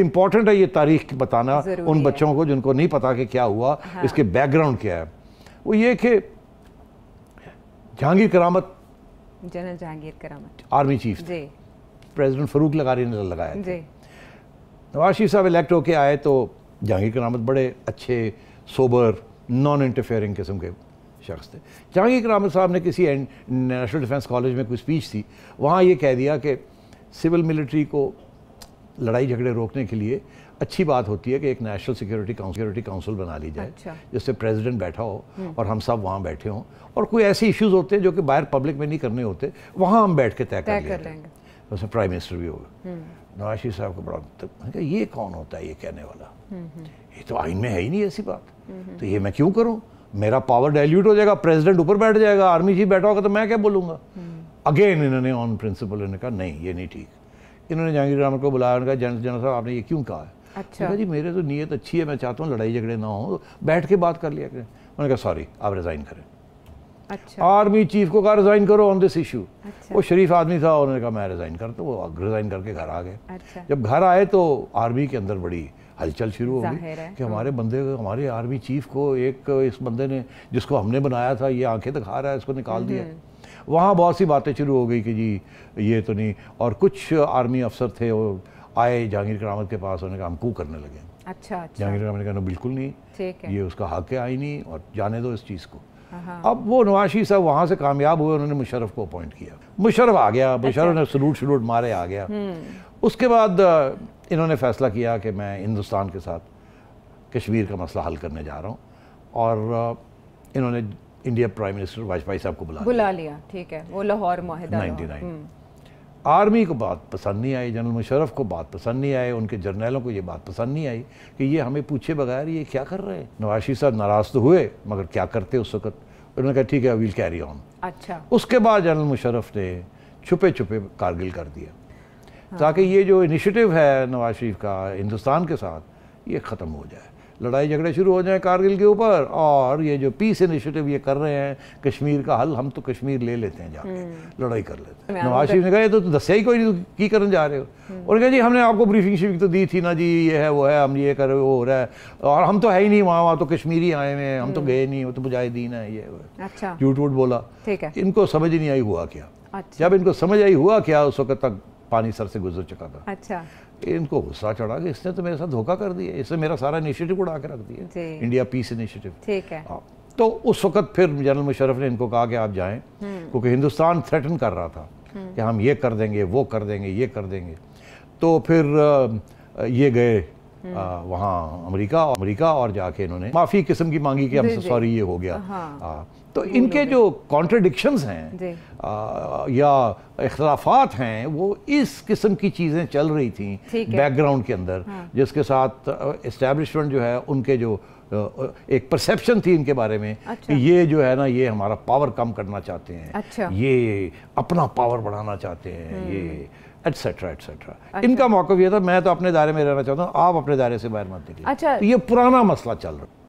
Important है ये तारीख बताना उन बच्चों को जिनको नहीं पता कि क्या हुआ हाँ। इसके बैकग्राउंड क्या है वो ये कि जहांगीर करामत general Jehangir Karamat army chief president Farooq लगारी ने लगाया नवाज शरीफ साहब इलेक्ट होके आए तो जहांगीर करामत बड़े अच्छे सोबर नॉन इंटरफेयरिंग किस्म के शख्स थे जहांगीर करामत साहब ने किसी नेशनल डिफेंस कॉलेज में कोई स्पीच थी वहाँ ये कह दिया कि सिविल मिलिट्री को लड़ाई झगड़े रोकने के लिए अच्छी बात होती है कि एक नेशनल सिक्योरिटी सिक्योरिटी काउंसिल बना ली जाए अच्छा। जिससे प्रेसिडेंट बैठा हो हम्म। और हम सब वहाँ बैठे हों और कोई ऐसे इश्यूज होते हैं जो कि बाहर पब्लिक में नहीं करने होते वहाँ हम बैठ के तय कर लेंगे उसमें प्राइम मिनिस्टर भी होगा हम्म। नवाज शरीफ साहब को बड़ा मतलब, ये कौन होता है ये कहने वाला हम्म, ये तो आइन में है ही नहीं ऐसी बात तो ये मैं क्यों करूँ मेरा पावर डाइल्यूट हो जाएगा प्रेसिडेंट ऊपर बैठ जाएगा आर्मी जी बैठा होगा तो मैं क्या बोलूँगा अगेन इन्होंने ऑन प्रिंसिपल इन्होंने कहा नहीं ये नहीं ठीक इन्होंने जहांगीर राम को बुलाया उनका जन जनरल साहब आपने ये क्यों कहा है अच्छा तो जी मेरे तो नीयत अच्छी है मैं चाहता हूँ लड़ाई झगड़े ना हो तो बैठ के बात कर लिया करें उन्होंने कहा सॉरी आप रिज़ाइन करें अच्छा आर्मी चीफ को कहा रिज़ाइन करो ऑन दिस इशू वो शरीफ आदमी था उन्होंने कहा मैं रिज़ाइन करता वो रिज़ाइन करके घर आ गए अच्छा। जब घर आए तो आर्मी के अंदर बड़ी हलचल शुरू होगी कि हमारे हाँ। बंदे हमारे आर्मी चीफ को एक इस बंदे ने जिसको हमने बनाया था ये आंखें दिखा रहा है इसको निकाल हम्म। दिया वहाँ बहुत सी बातें शुरू हो गई कि जी ये तो नहीं और कुछ आर्मी अफसर थे वो आए जहांगीर करामत के पास उन्होंने कहा करने लगे अच्छा, अच्छा। जहांगीर करामत ने कहा बिल्कुल नहीं ये उसका हक है आई नहीं और जाने दो इस चीज़ को हाँ, हाँ। अब वो नवाशी साहब वहाँ से कामयाब हुए उन्होंने मुशरफ को अपॉइंट किया मुशरफ आ गया मुशरफ अच्छा। ने सलूट शलूट मारे आ गया हम्म। उसके बाद इन्होंने फैसला किया कि मैं हिंदुस्तान के साथ कश्मीर का मसला हल करने जा रहा हूँ और इन्होंने इंडिया प्राइम मिनिस्टर वाजपेयी साहब को बुला बुला लिया ठीक है वो लाहौर नाइनटी नाइन हम्म। आर्मी को बात पसंद नहीं आई जनरल मुशरफ को बात पसंद नहीं आई उनके जर्नैलों को ये बात पसंद नहीं आई कि ये हमें पूछे बगैर ये क्या कर रहे हैं नवाशी साहब नाराज़ तो हुए मगर क्या करते उस वक्त उन्होंने कहा ठीक है वील कैरी ऑन अच्छा उसके बाद जनरल मुशरफ ने छुपे छुपे कारगिल कर दिया हाँ। ताकि ये जो इनिशिएटिव है नवाज शरीफ का हिंदुस्तान के साथ ये ख़त्म हो जाए लड़ाई झगड़े शुरू हो जाए कारगिल के ऊपर और ये जो पीस इनिशिएटिव ये कर रहे हैं कश्मीर का हल हम तो कश्मीर ले लेते हैं जाके हम्म। लड़ाई कर लेते हैं नवाज शरीफ ने कहा ये तो, दस्या ही कोई नहीं की करने जा रहे हो हम्म। और कहा जी हमने आपको ब्रीफिंग शिफिंग तो दी थी ना जी ये है वो है हम ये कर रहे वो हो रहा है और हम तो है ही नहीं वहाँ वहाँ तो ही आए हुए हैं हम तो हम्म। गए नहीं वो तो मुजाहिदीन है ये अच्छा। झूठ वूट बोला इनको समझ नहीं आई हुआ क्या अच्छा। जब इनको समझ आई हुआ क्या उस वक्त तक पानी सर से गुजर चुका था अच्छा तो इनको गुस्सा चढ़ा कि इसने तो मेरे साथ धोखा कर दिया इसने मेरा सारा इनिशिएटिव उड़ा के रख दिया इंडिया पीस इनिशिएटिव ठीक है हाँ, तो उस वक्त फिर जनरल मुशरफ ने इनको कहा कि आप जाएं हम्म। क्योंकि हिंदुस्तान थ्रेटन कर रहा था हम्म। कि हम ये कर देंगे वो कर देंगे ये कर देंगे तो फिर ये गए हम्म। वहाँ अमेरिका अमेरिका और जाके इन्होंने माफ़ी किस्म की मांगी कि सॉरी ये हो गया हाँ। आ, तो इनके जो कॉन्ट्रडिक्शन हैं आ, या इख्तलाफात हैं वो इस किस्म की चीज़ें चल रही थी बैकग्राउंड के अंदर हाँ। जिसके साथ इस्टेब्लिशमेंट जो है उनके जो एक परसेप्शन थी इनके बारे में अच्छा। कि ये जो है ना ये हमारा पावर कम करना चाहते हैं अच्छा। ये अपना पावर बढ़ाना चाहते हैं हम्म। ये एटसेट्रा एटसेट्रा अच्छा। इनका मौका यह था मैं तो अपने दायरे में रहना चाहता हूँ आप अपने दायरे से बाहर मत निकले अच्छा तो ये पुराना मसला चल रहा है